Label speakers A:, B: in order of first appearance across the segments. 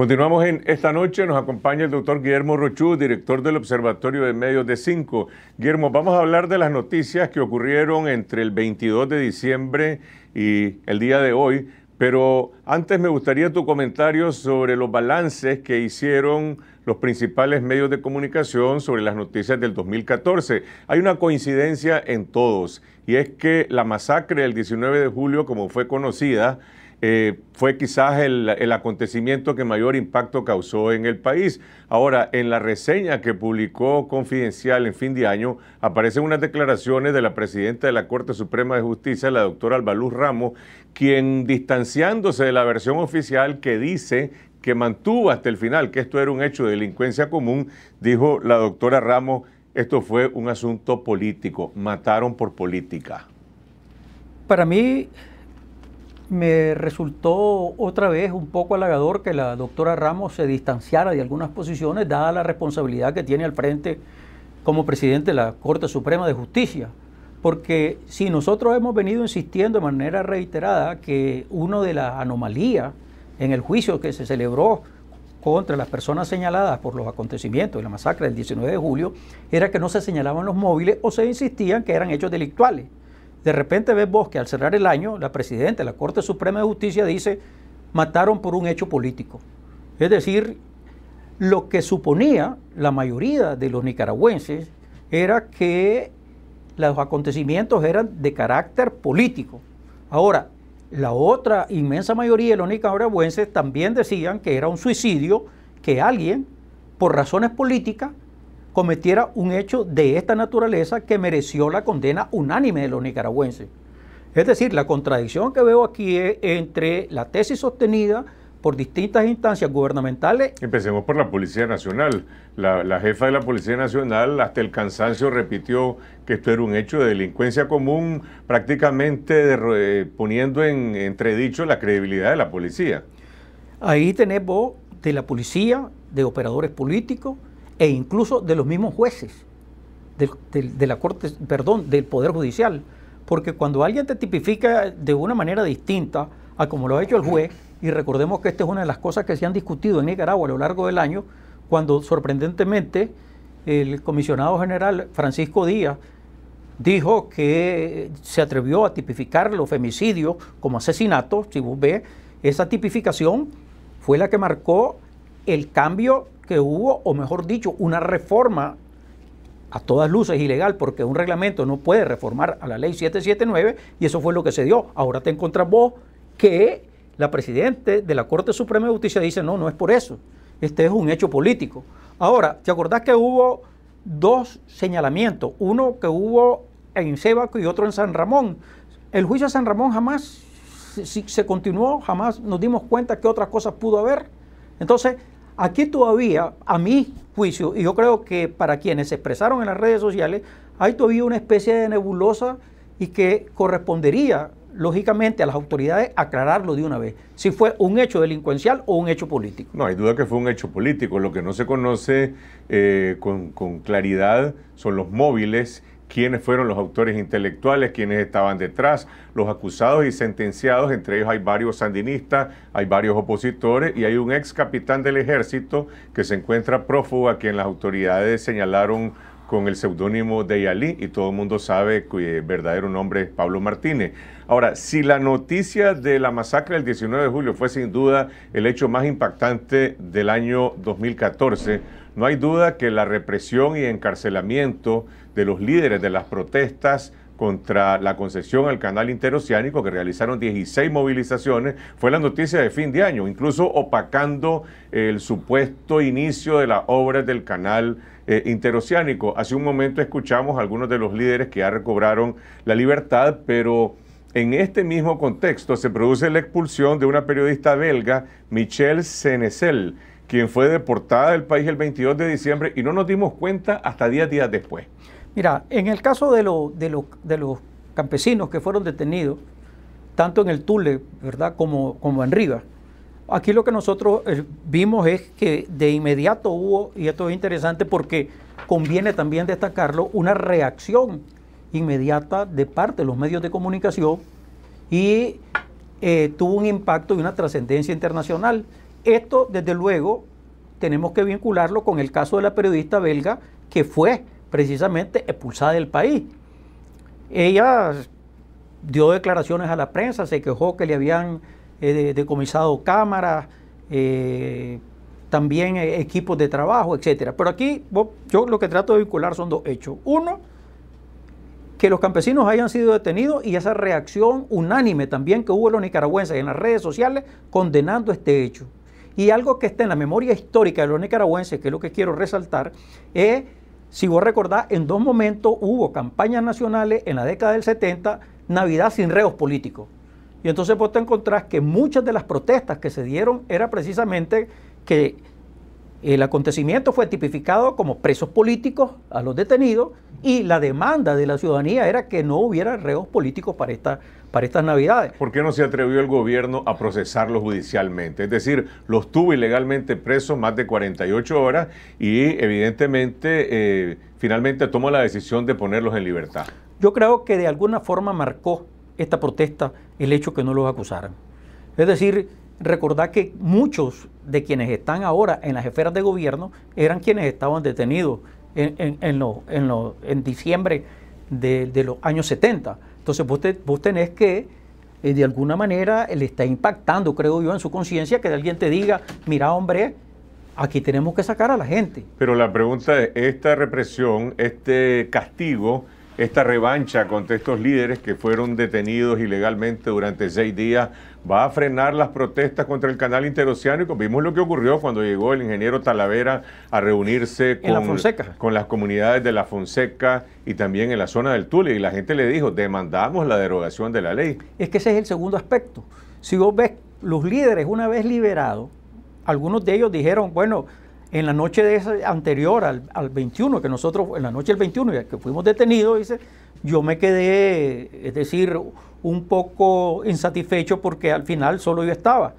A: Continuamos en esta noche, nos acompaña el doctor Guillermo Rochú, director del Observatorio de Medios de Cinco. Guillermo, vamos a hablar de las noticias que ocurrieron entre el 22 de diciembre y el día de hoy, pero antes me gustaría tu comentario sobre los balances que hicieron los principales medios de comunicación sobre las noticias del 2014. Hay una coincidencia en todos, y es que la masacre del 19 de julio, como fue conocida, eh, fue quizás el, acontecimiento que mayor impacto causó en el país. Ahora, en la reseña que publicó Confidencial en fin de año, aparecen unas declaraciones de la presidenta de la Corte Suprema de Justicia, la doctora Albaluz Ramos, quien distanciándose de la versión oficial que dice que mantuvo hasta el final que esto era un hecho de delincuencia común, dijo la doctora Ramos, esto fue un asunto político, mataron por política.
B: Para mí, me resultó otra vez un poco halagador que la doctora Ramos se distanciara de algunas posiciones, dada la responsabilidad que tiene al frente como presidente de la Corte Suprema de Justicia. Porque si nosotros hemos venido insistiendo de manera reiterada que una de las anomalías en el juicio que se celebró contra las personas señaladas por los acontecimientos de la masacre del 19 de julio era que no se señalaban los móviles o se insistían que eran hechos delictuales. De repente ves vos que al cerrar el año, la Presidenta de la Corte Suprema de Justicia dice, mataron por un hecho político. Es decir, lo que suponía la mayoría de los nicaragüenses era que los acontecimientos eran de carácter político. Ahora, la otra inmensa mayoría de los nicaragüenses también decían que era un suicidio que alguien, por razones políticas, cometiera un hecho de esta naturaleza que mereció la condena unánime de los nicaragüenses. Es decir, la contradicción que veo aquí es entre la tesis sostenida por distintas
A: instancias gubernamentales. Empecemos por la Policía Nacional. La, jefa de la Policía Nacional hasta el cansancio repitió que esto era un hecho de delincuencia común, prácticamente eh, poniendo en entredicho la credibilidad de la policía. Ahí
B: tenemos
A: de la policía, de operadores políticos, e incluso de los mismos jueces
B: del, de la corte, poder judicial, porque cuando alguien te tipifica de una manera distinta a como lo ha hecho el juez, y recordemos que esta es una de las cosas que se han discutido en Nicaragua a lo largo del año, cuando sorprendentemente el comisionado general Francisco Díaz dijo que se atrevió a tipificar los femicidios como asesinatos, si vos ves, esa tipificación fue la que marcó el cambio que hubo, o mejor dicho, una reforma a todas luces ilegal, porque un reglamento no puede reformar a la ley 779, y eso fue lo que se dio. Ahora te encontras vos que la presidenta de la Corte Suprema de Justicia dice, no, no es por eso, este es un hecho político. Ahora, ¿te acordás que hubo dos señalamientos? Uno que hubo en Sebaco y otro en San Ramón. El juicio de San Ramón jamás se, se continuó, jamás nos dimos cuenta que otras cosas pudo haber. Entonces, Aquí todavía, a mi juicio, y yo creo que para quienes se expresaron en las redes sociales, hay todavía una especie de nebulosa y que correspondería, lógicamente, a las autoridades aclararlo de una vez,
A: si fue un hecho delincuencial o un hecho político. No hay duda que fue un hecho político. Lo que no se conoce eh, con claridad son los móviles quiénes fueron los autores intelectuales, quiénes estaban detrás, los acusados y sentenciados, entre ellos hay varios sandinistas, hay varios opositores y hay un ex capitán del ejército que se encuentra prófugo a quien las autoridades señalaron con el seudónimo de Yalí y todo el mundo sabe que el eh, verdadero nombre es Pablo Martínez. Ahora, si la noticia de la masacre del 19 de julio fue sin duda el hecho más impactante del año 2014, no hay duda que la represión y encarcelamiento de los líderes de las protestas contra la concesión al canal interoceánico, que realizaron 16 movilizaciones, fue la noticia de fin de año, incluso opacando el supuesto inicio de las obras del canal eh, interoceánico. Hace un momento escuchamos a algunos de los líderes que ya recobraron la libertad, pero en este mismo contexto se produce la expulsión de una periodista belga, Michelle Senesel, quien fue deportada del país el 22 de diciembre y no nos dimos cuenta hasta 10 días después.
B: Mira, en el caso de, de, los campesinos que fueron detenidos, tanto en el Tule, ¿verdad?, como, como en Rivas. aquí lo que nosotros eh, vimos es que de inmediato hubo, y esto es interesante porque conviene también destacarlo, una reacción inmediata de parte de los medios de comunicación y eh, tuvo un impacto y una trascendencia internacional. Esto, desde luego, tenemos que vincularlo con el caso de la periodista belga que fue precisamente expulsada del país. Ella dio declaraciones a la prensa, se quejó que le habían eh, decomisado cámaras, eh, también eh, equipos de trabajo, etcétera. Pero aquí yo lo que trato de vincular son dos hechos. Uno, que los campesinos hayan sido detenidos y esa reacción unánime también que hubo en los nicaragüenses en las redes sociales condenando este hecho. Y algo que está en la memoria histórica de los nicaragüenses, que es lo que quiero resaltar, es si vos recordás, en dos momentos hubo campañas nacionales en la década del 70, Navidad sin reos políticos. Y entonces vos te encontrás que muchas de las protestas que se dieron era precisamente que el acontecimiento fue tipificado como presos políticos a
A: los detenidos y la demanda de la ciudadanía era que no hubiera reos políticos para, para estas navidades. ¿Por qué no se atrevió el gobierno a procesarlos judicialmente? Es decir, los tuvo ilegalmente presos más de 48 horas y evidentemente eh, finalmente tomó la decisión de ponerlos en libertad. Yo creo que de alguna forma
B: marcó esta protesta el hecho que no los acusaran. Es decir, recordar que muchos de quienes están ahora en las esferas de gobierno eran quienes estaban detenidos en, en, en, lo, en lo, diciembre de, los años 70. Entonces vos, tenés que, eh, de alguna manera, le está impactando, creo yo, en su conciencia que alguien te diga, mira hombre, aquí tenemos que sacar a la gente.
A: Pero la pregunta es, esta represión, este castigo, esta revancha contra estos líderes que fueron detenidos ilegalmente durante seis días va a frenar las protestas contra el canal interoceánico. Pues vimos lo que ocurrió cuando llegó el ingeniero Talavera a reunirse con, las comunidades de La Fonseca y también en la zona del Tule. Y la gente le dijo, demandamos la derogación de la ley.
B: Es que ese es el segundo aspecto. Si vos ves los líderes una vez liberados, algunos de ellos dijeron, bueno, en la noche de anterior al, 21, que nosotros, en la noche del 21, que fuimos detenidos, dice, yo me quedé, es decir, un poco insatisfecho porque al final solo yo estaba.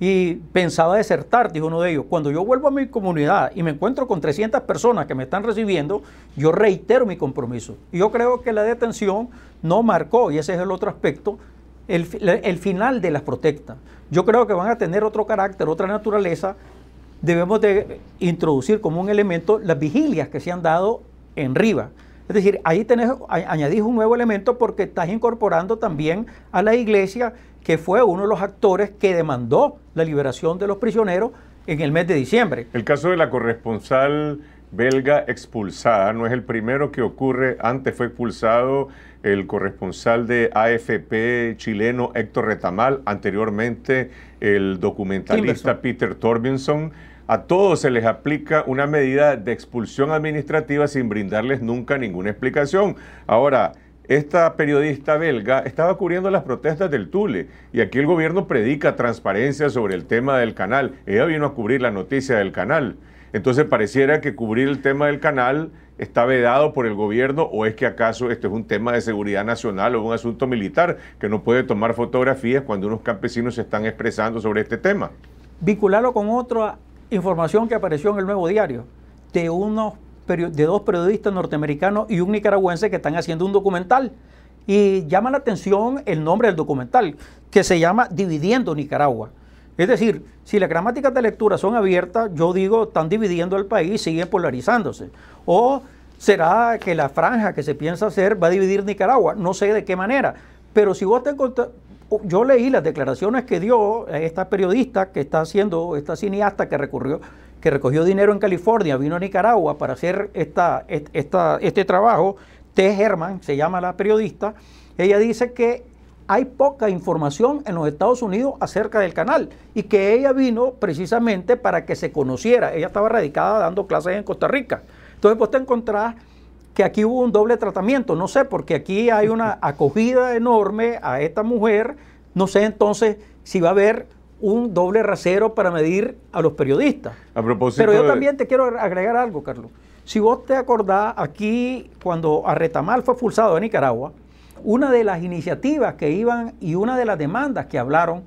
B: Y pensaba desertar, dijo uno de ellos. Cuando yo vuelvo a mi comunidad y me encuentro con 300 personas que me están recibiendo, yo reitero mi compromiso. yo creo que la detención no marcó, y ese es el otro aspecto, el, el final de las protestas. Yo creo que van a tener otro carácter, otra naturaleza, debemos de introducir como un elemento las vigilias que se han dado en Riva. Es decir, ahí añadís un nuevo elemento porque estás incorporando también a la iglesia, que fue uno de los actores que demandó la liberación de los prisioneros
A: en el mes de diciembre. El caso de la corresponsal belga expulsada. No es el primero que ocurre. Antes fue expulsado el corresponsal de AFP chileno Héctor Retamal, anteriormente el documentalista Peter Torbinson. A todos se les aplica una medida de expulsión administrativa sin brindarles nunca ninguna explicación. Ahora, esta periodista belga estaba cubriendo las protestas del Tule y aquí el gobierno predica transparencia sobre el tema del canal. Ella vino a cubrir la noticia del canal. Entonces pareciera que cubrir el tema del canal está vedado por el gobierno o es que acaso esto es un tema de seguridad nacional o un asunto militar que no puede tomar fotografías cuando unos campesinos se están expresando sobre este tema. Vincularlo con otra información que apareció en el nuevo diario de, de dos periodistas
B: norteamericanos y un nicaragüense que están haciendo un documental. Y llama la atención el nombre del documental, que se llama Dividiendo Nicaragua. Es decir, si las gramáticas de lectura son abiertas, yo digo, están dividiendo el país, siguen polarizándose. O será que la franja que se piensa hacer va a dividir Nicaragua, no sé de qué manera. Pero si vos te yo leí las declaraciones que dio esta periodista que está haciendo, esta cineasta que recurrió, que recogió dinero en California, vino a Nicaragua para hacer esta, este trabajo, T. Herman, se llama la periodista, ella dice que hay poca información en los Estados Unidos acerca del canal y que ella vino precisamente para que se conociera. Ella estaba radicada dando clases en Costa Rica. Entonces vos te encontrás que aquí hubo un doble tratamiento, no sé, porque aquí hay una acogida enorme a esta mujer, no sé entonces si va a haber un doble rasero para medir a los periodistas. A propósito Pero yo también te quiero agregar algo, Carlos. Si vos te acordás, aquí cuando Arretamal fue expulsado de Nicaragua, una de las iniciativas que iban y una de las demandas que hablaron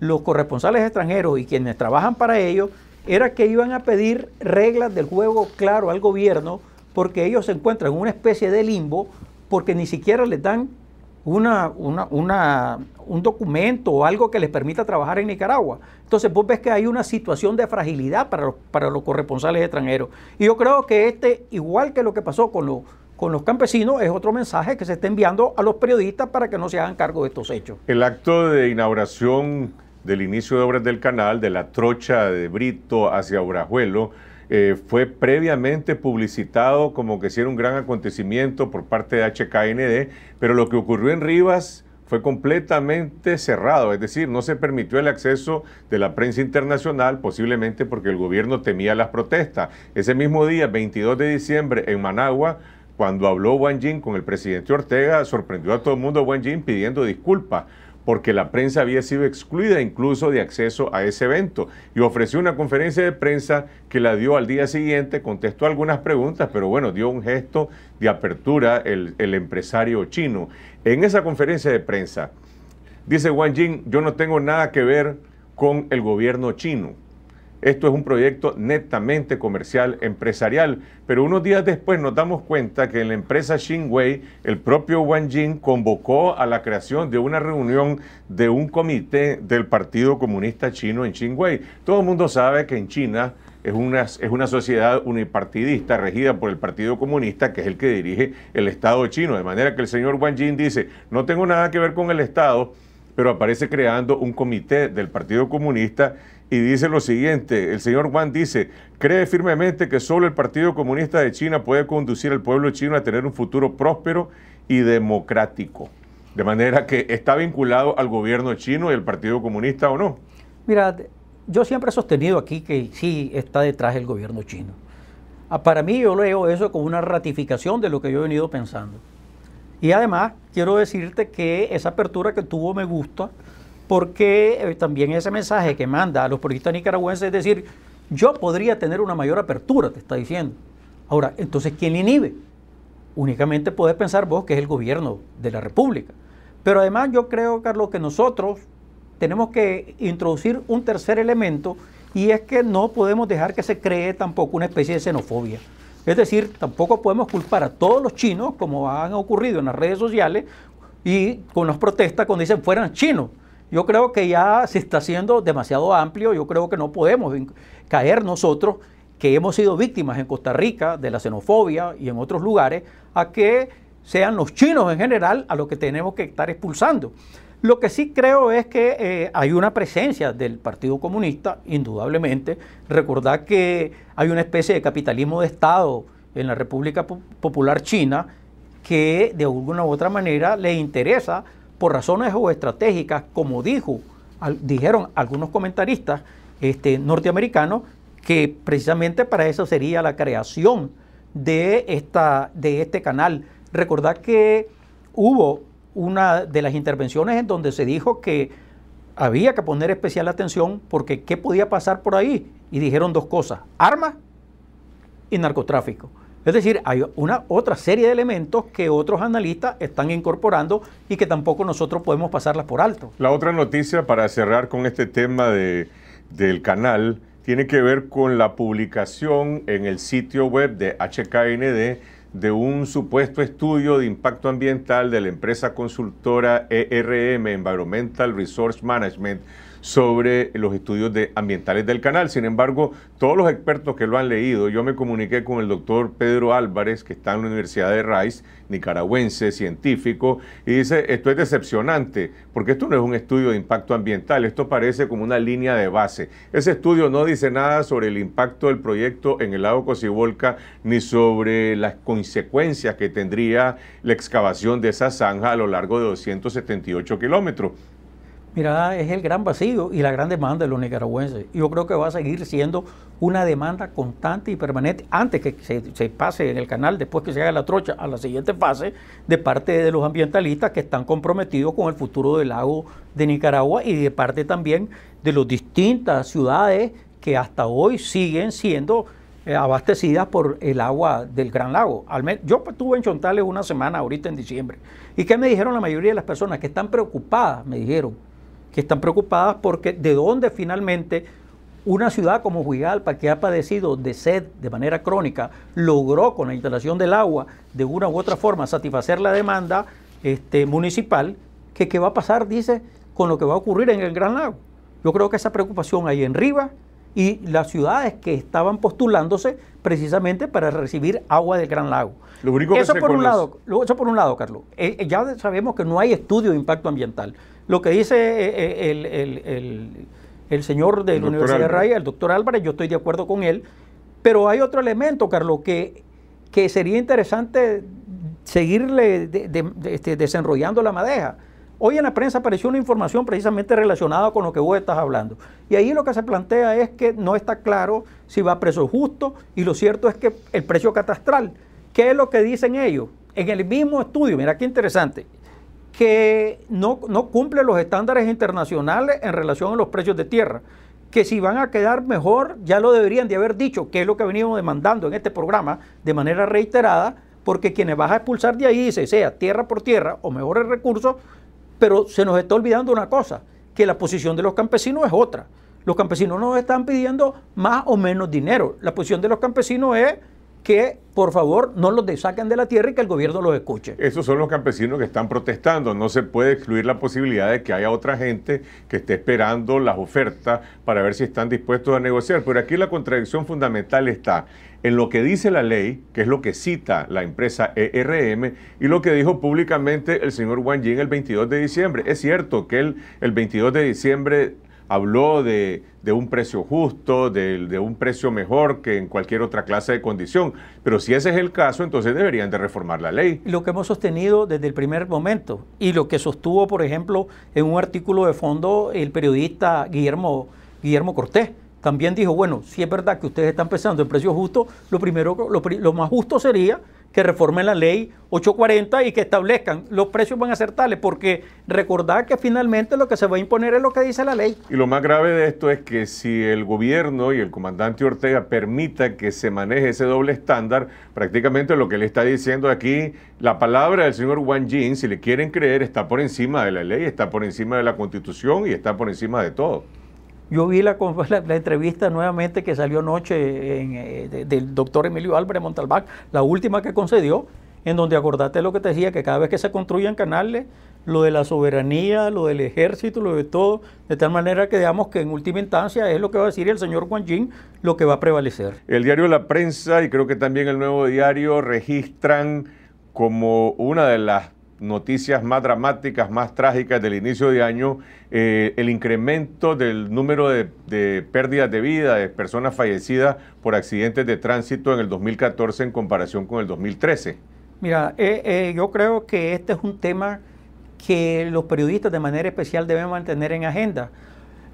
B: los corresponsales extranjeros y quienes trabajan para ellos era que iban a pedir reglas del juego claro al gobierno porque ellos se encuentran en una especie de limbo porque ni siquiera les dan una, un documento o algo que les permita trabajar en Nicaragua. Entonces vos ves que hay una situación de fragilidad para para los corresponsales extranjeros. Y yo creo que este, igual que lo que pasó con los con los campesinos es otro mensaje que se está enviando a los periodistas para que no se hagan cargo de estos
A: hechos. El acto de inauguración del inicio de obras del canal, de la trocha de Brito hacia Obrajuelo, eh, fue previamente publicitado como que si un gran acontecimiento por parte de HKND, pero lo que ocurrió en Rivas fue completamente cerrado, es decir, no se permitió el acceso de la prensa internacional, posiblemente porque el gobierno temía las protestas. Ese mismo día, 22 de diciembre, en Managua, cuando habló Wang Jin con el presidente Ortega, sorprendió a todo el mundo Wang Jin pidiendo disculpas porque la prensa había sido excluida incluso de acceso a ese evento y ofreció una conferencia de prensa que la dio al día siguiente, contestó algunas preguntas, pero bueno, dio un gesto de apertura el, empresario chino. En esa conferencia de prensa, dice Wang Jin, yo no tengo nada que ver con el gobierno chino esto es un proyecto netamente comercial, empresarial, pero unos días después nos damos cuenta que en la empresa Xinhui, el propio Wang Jing convocó a la creación de una reunión de un comité del Partido Comunista Chino en Xinhui. Todo el mundo sabe que en China es una, es una, sociedad unipartidista regida por el Partido Comunista, que es el que dirige el Estado chino. De manera que el señor Wang Jing dice, no tengo nada que ver con el Estado, pero aparece creando un comité del Partido Comunista y dice lo siguiente, el señor Wang dice, cree firmemente que solo el Partido Comunista de China puede conducir al pueblo chino a tener un futuro próspero y democrático. De manera que está vinculado al gobierno chino y al Partido Comunista o no. Mira, yo siempre he sostenido aquí
B: que sí está detrás del gobierno chino. Ah, para mí yo leo eso como una ratificación de lo que yo he venido pensando. Y además quiero decirte que esa apertura que tuvo me gusta porque eh, también ese mensaje que manda a los periodistas nicaragüenses es decir, yo podría tener una mayor apertura, te está diciendo. Ahora, entonces, ¿quién le inhibe? Únicamente puedes pensar vos que es el gobierno de la República. Pero además yo creo, Carlos, que nosotros tenemos que introducir un tercer elemento y es que no podemos dejar que se cree tampoco una especie de xenofobia. Es decir, tampoco podemos culpar a todos los chinos, como han ocurrido en las redes sociales, y con las protestas cuando dicen fueran chinos yo creo que ya se está haciendo demasiado amplio, yo creo que no podemos caer nosotros, que hemos sido víctimas en Costa Rica de la xenofobia y en otros lugares, a que sean los chinos en general a los que tenemos que estar expulsando. Lo que sí creo es que eh, hay una presencia del Partido Comunista, indudablemente. Recordad que hay una especie de capitalismo de Estado en la República Popular China que de alguna u otra manera le interesa por razones estratégicas, como dijo, dijeron algunos comentaristas este, norteamericanos, que precisamente para eso sería la creación de, esta, de este canal. Recordad que hubo una de las intervenciones en donde se dijo que había que poner especial atención porque qué podía pasar por ahí. Y dijeron dos cosas, armas y narcotráfico. Es decir, hay una otra serie de elementos que otros analistas están incorporando y que tampoco nosotros podemos pasarlas
A: por alto. La otra noticia para cerrar con este tema del canal tiene que ver con la publicación en el sitio web de HKND de un supuesto estudio de impacto ambiental de la empresa consultora ERM, Environmental Resource Management, sobre los estudios ambientales del canal. Sin embargo, todos los expertos que lo han leído, yo me comuniqué con el doctor Pedro Álvarez, que está en la Universidad de Rice, nicaragüense, científico, y dice, esto es decepcionante, porque esto no es un estudio de impacto ambiental, esto parece como una línea de base. Ese estudio no dice nada sobre el impacto del proyecto en el lago Cocibolca, ni sobre las consecuencias que tendría la excavación de esa zanja a lo largo de 278 kilómetros.
B: Mira, es el gran vacío y la gran demanda de los nicaragüenses. Yo creo que va a seguir siendo una demanda constante y permanente antes que se, pase en el canal, después que se haga la trocha, a la siguiente fase de parte de los ambientalistas que están comprometidos con el futuro del lago de Nicaragua y de parte también de las distintas ciudades que hasta hoy siguen siendo eh, abastecidas por el agua del Gran Lago. Yo estuve en Chontales una semana ahorita en diciembre. ¿Y qué me dijeron la mayoría de las personas que están preocupadas? Me dijeron, que están preocupadas porque de dónde finalmente una ciudad como Huigalpa, que ha padecido de sed de manera crónica, logró con la instalación del agua, de una u otra forma, satisfacer la demanda este, municipal, que qué va a pasar, dice, con lo que va a ocurrir en el Gran Lago. Yo creo que esa preocupación hay en Rivas y las ciudades que estaban postulándose precisamente para recibir agua del Gran Lago. eso, por un lado, por un lado, Carlos. Eh, eh, ya sabemos que no hay estudio de impacto ambiental. Lo que dice eh, eh, el, el, señor de la Universidad de Raya, el doctor Álvarez, yo estoy de acuerdo con él, pero hay otro elemento, Carlos, que, sería interesante seguirle este, desenrollando la madeja. Hoy en la prensa apareció una información precisamente relacionada con lo que vos estás hablando. Y ahí lo que se plantea es que no está claro si va a precio justo y lo cierto es que el precio catastral, ¿qué es lo que dicen ellos? En el mismo estudio, mira qué interesante, que no, no cumple los estándares internacionales en relación a los precios de tierra que si van a quedar mejor, ya lo deberían de haber dicho, que es lo que venimos demandando en este programa de manera reiterada, porque quienes vas a expulsar de ahí, sea tierra por tierra o mejores recursos, pero se nos está olvidando una cosa, que la posición de los campesinos es otra. Los campesinos nos están pidiendo más o menos dinero. La posición de los campesinos es que por favor no los saquen de
A: la tierra y que el gobierno los escuche. Esos son los campesinos que están protestando. No se puede excluir la posibilidad de que haya otra gente que esté esperando las ofertas para ver si están dispuestos a negociar. Pero aquí la contradicción fundamental está en lo que dice la ley, que es lo que cita la empresa ERM, y lo que dijo públicamente el señor Wang Jin el 22 de diciembre. Es cierto que el 22 de diciembre habló de, un precio justo, de, un precio mejor que en cualquier otra clase de condición. Pero si ese es el caso, entonces deberían de reformar la ley.
B: Lo que hemos sostenido desde el primer momento y lo que sostuvo, por ejemplo, en un artículo de fondo el periodista Guillermo, Guillermo Cortés. También dijo, bueno, si es verdad que ustedes están pensando en precios justos, lo primero, lo, lo más justo sería que reformen la ley 840 y que establezcan los precios van a ser tales, porque recordad que finalmente lo que se va a imponer es lo que dice la ley.
A: Y lo más grave de esto es que si el gobierno y el comandante Ortega permita que se maneje ese doble estándar, prácticamente lo que le está diciendo aquí, la palabra del señor Wang Jin, si le quieren creer, está por encima de la ley, está por encima de la constitución y está por encima de todo.
B: Yo vi la, la, entrevista nuevamente que salió anoche eh, del doctor Emilio Álvarez Montalbán, la última que concedió, en donde acordate lo que te decía, que cada vez que se construyan canales, lo de la soberanía, lo del ejército, lo de todo, de tal manera que digamos que en última instancia es lo que va a decir el señor Juan Jin lo que va a prevalecer.
A: El diario La Prensa y creo que también el Nuevo Diario registran como una de las noticias más dramáticas, más trágicas del inicio de año, eh, el incremento del número de, pérdidas de vida, de personas fallecidas por accidentes de tránsito en el 2014 en comparación con el 2013.
B: Mira, eh, eh, yo creo que este es un tema que los periodistas de manera especial deben mantener en agenda.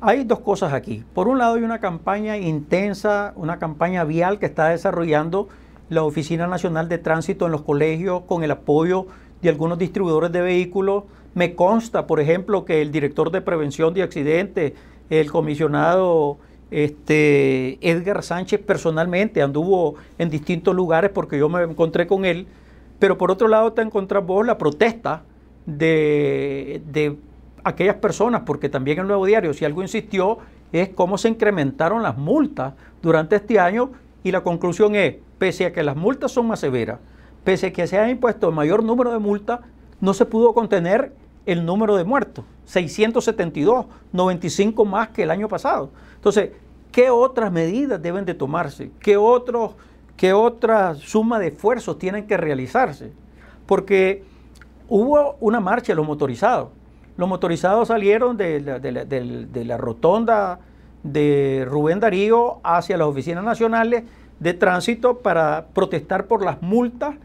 B: Hay dos cosas aquí. Por un lado hay una campaña intensa, una campaña vial que está desarrollando la Oficina Nacional de Tránsito en los colegios con el apoyo de algunos distribuidores de vehículos. Me consta, por ejemplo, que el director de prevención de accidentes, el comisionado este, Edgar Sánchez, personalmente anduvo en distintos lugares porque yo me encontré con él. Pero por otro lado te encontras vos la protesta de, de aquellas personas, porque también el Nuevo Diario, si algo insistió, es cómo se incrementaron las multas durante este año y la conclusión es, pese a que las multas son más severas, pese a que se han impuesto el mayor número de multas, no se pudo contener el número de muertos, 672, 95 más que el año pasado. Entonces, ¿qué otras medidas deben de tomarse? ¿Qué, otra suma de esfuerzos tienen que realizarse? Porque hubo una marcha de los motorizados. Los motorizados salieron de la, de la rotonda de Rubén Darío hacia las oficinas nacionales de tránsito para protestar por las multas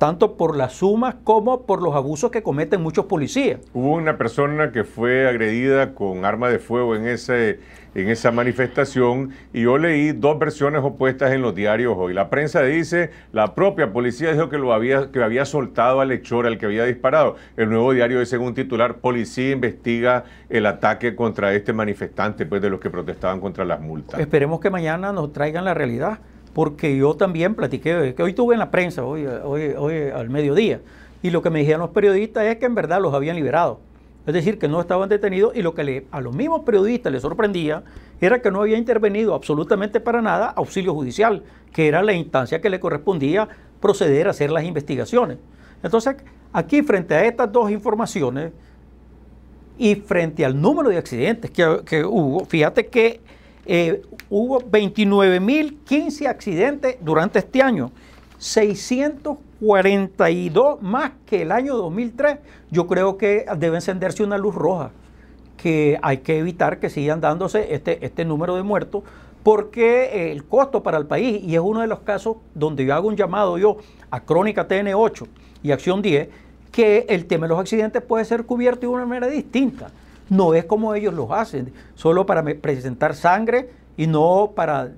A: tanto por las sumas como por los abusos que cometen muchos policías. Hubo una persona que fue agredida con arma de fuego en, ese, en esa manifestación y yo leí dos versiones opuestas en los diarios hoy. La prensa dice, la propia policía dijo que lo había, que había soltado al Lechora, al que había disparado. El nuevo diario dice en un titular, policía investiga el ataque contra este manifestante, pues de los que protestaban contra las multas.
B: Esperemos que mañana nos traigan la realidad porque yo también platiqué, que hoy tuve en la prensa, hoy, al mediodía, y lo que me dijeron los periodistas es que en verdad los habían liberado. Es decir, que no estaban detenidos y lo que a los mismos periodistas les sorprendía era que no había intervenido absolutamente para nada auxilio judicial, que era la instancia que le correspondía proceder a hacer las investigaciones. Entonces, aquí frente a estas dos informaciones y frente al número de accidentes que, que hubo, fíjate que eh, hubo 29.015 accidentes durante este año, 642 más que el año 2003. Yo creo que debe encenderse una luz roja, que hay que evitar que sigan dándose este, este número de muertos, porque eh, el costo para el país, y es uno de los casos donde yo hago un llamado yo a Crónica TN8 y Acción 10, que el tema de los accidentes puede ser cubierto de una manera distinta. No es como ellos los hacen, solo para presentar sangre y no para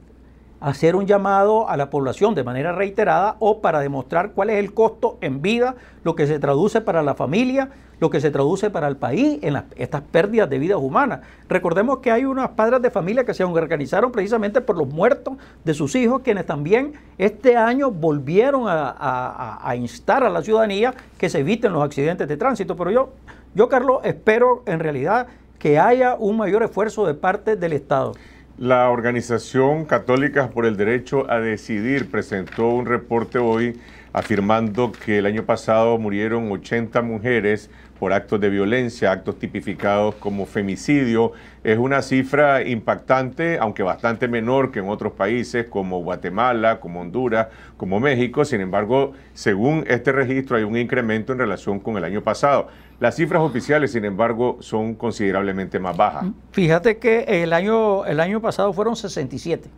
B: hacer un llamado a la población de manera reiterada o para demostrar cuál es el costo en vida, lo que se traduce para la familia, lo que se traduce para el país en estas pérdidas de vidas humanas. Recordemos que hay unas padres de familia que se organizaron precisamente por los muertos de sus hijos, quienes también este año volvieron a, a instar a la ciudadanía que se eviten los accidentes de tránsito. Pero yo yo, Carlos, espero en
A: realidad que haya un mayor esfuerzo de parte del Estado. La organización Católica por el Derecho a Decidir presentó un reporte hoy afirmando que el año pasado murieron 80 mujeres por actos de violencia, actos tipificados como femicidio. Es una cifra impactante, aunque bastante menor que en otros países como Guatemala, como Honduras, como México. Sin embargo, según este registro hay un incremento en relación con el año pasado. Las cifras oficiales, sin embargo, son considerablemente más bajas.
B: Fíjate que el año, el año pasado fueron 67.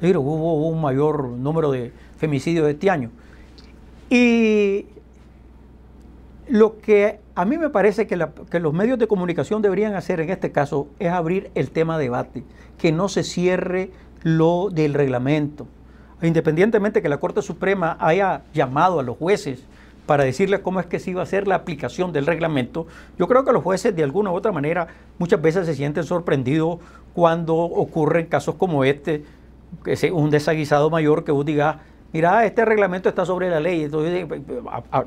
B: Pero hubo un mayor número de femicidios este año. Y lo que a mí me parece que, que, los medios de comunicación deberían hacer en este caso es abrir el tema debate, que no se cierre lo del reglamento. Independientemente que la Corte Suprema haya llamado a los jueces para decirle cómo es que se iba a hacer la aplicación del reglamento, yo creo que los jueces de alguna u otra manera muchas veces se sienten sorprendidos cuando ocurren casos como este, que es un desaguisado mayor que vos digas, mira, este reglamento está sobre la ley, entonces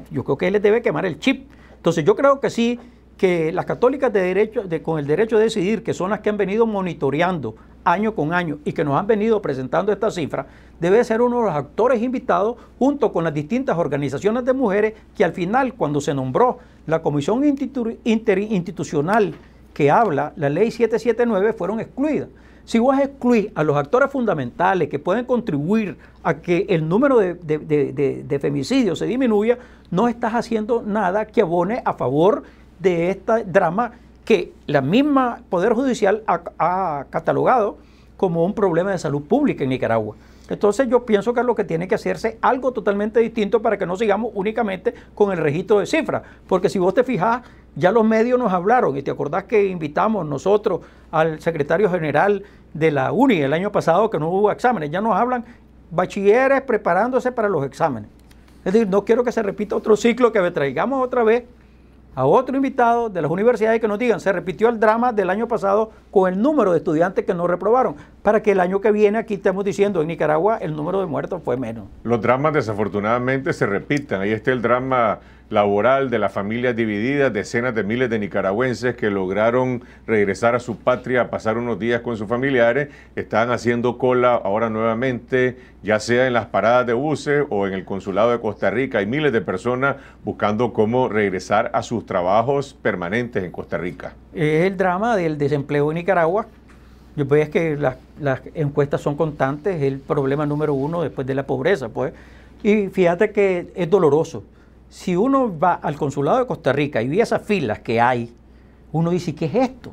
B: yo creo que él les debe quemar el chip. Entonces yo creo que sí que las católicas de derecho, con el derecho de decidir, que son las que han venido monitoreando año con año y que nos han venido presentando esta cifra, debe ser uno de los actores invitados junto con las distintas organizaciones de mujeres que al final, cuando se nombró la comisión interinstitucional que habla la ley 779, fueron excluidas. Si a excluir a los actores fundamentales que pueden contribuir a que el número de, de femicidios se disminuya, no estás haciendo nada que abone a favor de este drama que la misma Poder Judicial ha, catalogado como un problema de salud pública en Nicaragua. Entonces yo pienso que lo que tiene que hacerse algo totalmente distinto para que no sigamos únicamente con el registro de cifras. Porque si vos te fijás, ya los medios nos hablaron y te acordás que invitamos nosotros al secretario general de la UNI el año pasado que no hubo exámenes. Ya nos hablan bachilleres preparándose para los exámenes. Es decir, no quiero que se repita otro ciclo que traigamos otra vez a otro invitado de las universidades que nos digan, se repitió el drama del año pasado con el número de estudiantes que no reprobaron para que el año que viene, aquí estamos diciendo, en Nicaragua el número de muertos fue menos.
A: Los dramas desafortunadamente se repitan. Ahí está el drama laboral de las familias divididas, decenas de miles de nicaragüenses que lograron regresar a su patria a pasar unos días con sus familiares, están haciendo cola ahora nuevamente, ya sea en las paradas de buses o en el consulado de Costa Rica. Hay miles de personas buscando cómo regresar a sus trabajos permanentes en Costa Rica.
B: Es el drama del desempleo en Nicaragua yo veo que las, encuestas son constantes, es el problema número uno después de la pobreza, pues. Y fíjate que es doloroso. Si uno va al consulado de Costa Rica y ve esas filas que hay, uno dice, ¿qué es esto?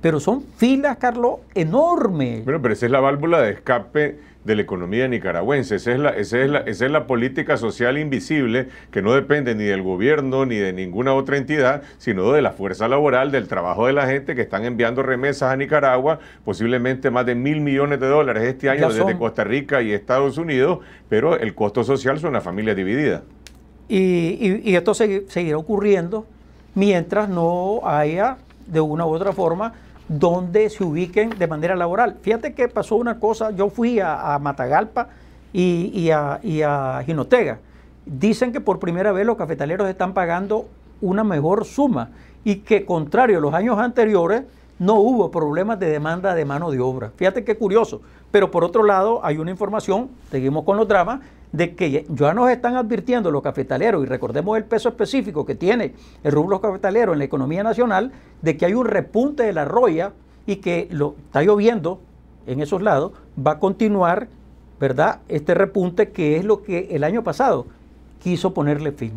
B: Pero son filas, Carlos, enormes. Bueno,
A: pero esa es la válvula de escape de la economía nicaragüense. Esa es la, esa es la, política social invisible que no depende ni del gobierno ni de ninguna otra entidad, sino de la fuerza laboral, del trabajo de la gente que están enviando remesas a Nicaragua, posiblemente más de mil millones de dólares este año desde Costa Rica y Estados Unidos, pero el costo social son las familias divididas.
B: Y, y, y esto seguirá ocurriendo mientras no haya, de una u otra forma, donde se ubiquen de manera laboral. Fíjate que pasó una cosa, yo fui a, Matagalpa y, a, Ginotega. Dicen que por primera vez los cafetaleros están pagando una mejor suma y que contrario a los años anteriores no hubo problemas de demanda de mano de obra. Fíjate qué curioso, pero por otro lado, hay una información, seguimos con los dramas, de que ya nos están advirtiendo los cafetaleros, y recordemos el peso específico que tiene el rublo cafetalero en la economía nacional, de que hay un repunte de la roya y que lo está lloviendo en esos lados, va a continuar, ¿verdad? Este repunte que es lo que el año pasado quiso ponerle fin.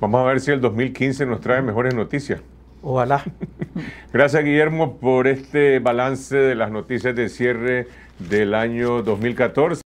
A: Vamos a ver si el 2015 nos trae mejores noticias. Ojalá. Gracias Guillermo por este balance de las noticias de cierre del año 2014.